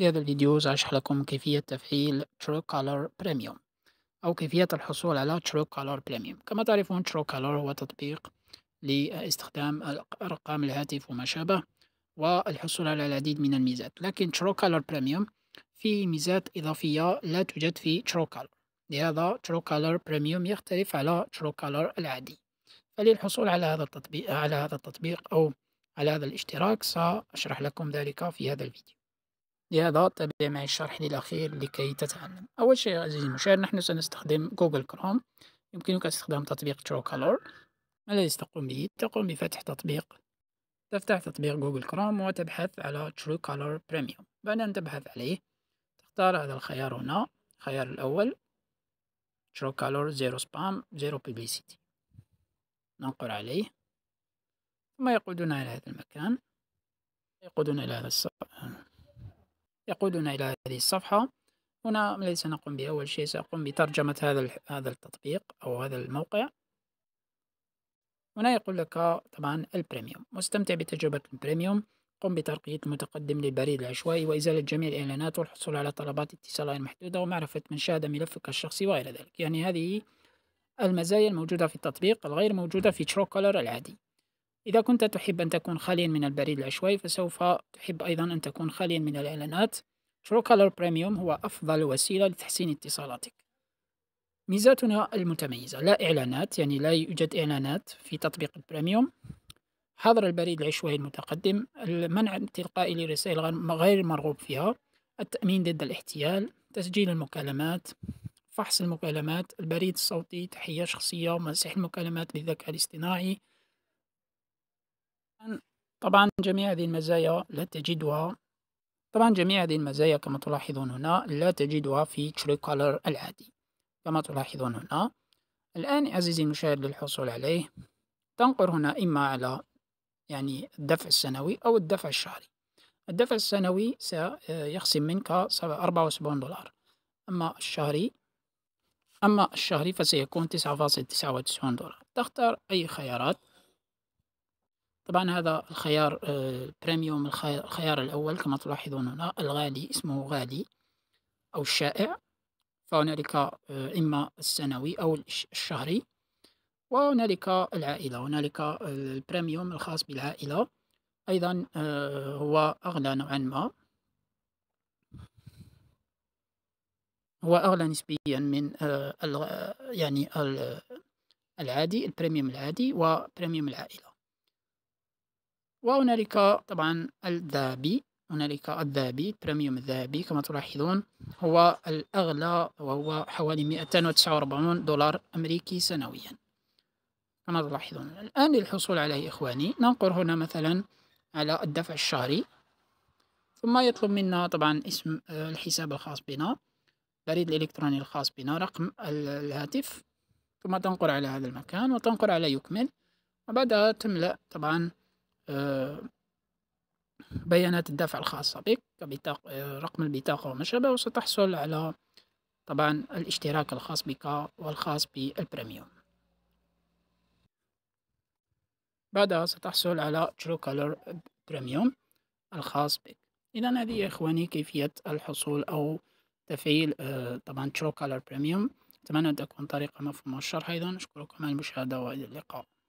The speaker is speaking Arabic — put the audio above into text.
في هذا الفيديو سأشرح لكم كيفية تفعيل True Color Premium أو كيفية الحصول على True Color Premium كما تعرفون True Color هو تطبيق لاستخدام أرقام الهاتف وما شابه والحصول على العديد من الميزات لكن True Color Premium فيه ميزات إضافية لا توجد في True Color لهذا True Color Premium يختلف على True Color العادي فللحصول على هذا التطبيق على هذا التطبيق أو على هذا الاشتراك سأشرح لكم ذلك في هذا الفيديو لهذا تابع معي الشرح للأخير لكي تتعلم أول شيء عزيزي المشاهد نحن سنستخدم جوجل كروم يمكنك استخدام تطبيق ترو كالور الذي تقوم به تقوم بفتح تطبيق تفتح تطبيق جوجل كروم وتبحث على ترو كالور بريميوم بعد أن تبحث عليه تختار هذا الخيار هنا الخيار الأول ترو كالور زيرو سبام زيرو بيبليسيتي ننقر عليه ثم يقودنا إلى هذا المكان يقودنا إلى هذا الصفحة يقودنا إلى هذه الصفحة هنا ليس نقوم بأول شيء سأقوم بترجمة هذا هذا التطبيق أو هذا الموقع هنا يقول لك طبعا البريميوم مستمتع بتجربة البريميوم قم بترقية المتقدم للبريد العشوائي وإزالة جميع الإعلانات والحصول على طلبات اتصال محدودة ومعرفة من شاهد ملفك الشخصي وغير ذلك يعني هذه المزايا الموجودة في التطبيق الغير موجودة في ترو كولر العادي إذا كنت تحب أن تكون خاليا من البريد العشوائي فسوف تحب أيضا أن تكون خاليا من الإعلانات ترو كالر بريميوم هو أفضل وسيلة لتحسين اتصالاتك ميزاتنا المتميزة لا إعلانات يعني لا يوجد إعلانات في تطبيق البريميوم حظر البريد العشوائي المتقدم المنع التلقائي لرسائل غير مرغوب فيها التأمين ضد الاحتيال تسجيل المكالمات فحص المكالمات البريد الصوتي تحية شخصية مسح المكالمات بالذكاء الاصطناعي طبعا جميع هذه المزايا لا تجدها طبعا جميع هذه المزايا كما تلاحظون هنا لا تجدها في تري كولر العادي كما تلاحظون هنا الآن عزيزي المشاهد للحصول عليه تنقر هنا إما على يعني الدفع السنوي أو الدفع الشهري الدفع السنوي سيخصم منك 74 وسبعون دولار أما الشهري أما الشهري فسيكون تسعة فاصل تسعة وتسعون دولار تختار أي خيارات طبعا هذا الخيار بريميوم آه، الخيار الأول كما تلاحظون هنا الغالي اسمه غالي أو الشائع فهنالك آه، إما السنوي أو الشهري وهنالك العائلة هنالك البريميوم الخاص بالعائلة أيضا آه، هو أغلى نوعا ما هو أغلى نسبيا من يعني العادي البريميوم العادي وبريميوم العائلة وهنالك طبعا الذهبي هنالك الذهبي بريميوم الذهبي كما تلاحظون هو الأغلى وهو حوالي 249 دولار أمريكي سنويا كما تلاحظون الآن للحصول عليه إخواني ننقر هنا مثلا على الدفع الشهري ثم يطلب منا طبعا اسم آه، الحساب الخاص بنا البريد الإلكتروني الخاص بنا رقم الهاتف ثم تنقر على هذا المكان وتنقر على يكمل وبعدها تملأ طبعا بيانات الدفع الخاصة بك كبطاقة رقم البطاقة وما شابه وستحصل على طبعا الاشتراك الخاص بك والخاص بالبريميوم بعدها ستحصل على ترو كولر بريميوم الخاص بك إذا هذه يا إخواني كيفية الحصول أو تفعيل آه، طبعا ترو كولر بريميوم أتمنى أن تكون طريقة مفهومة الشرح أيضا أشكركم على المشاهدة وإلى اللقاء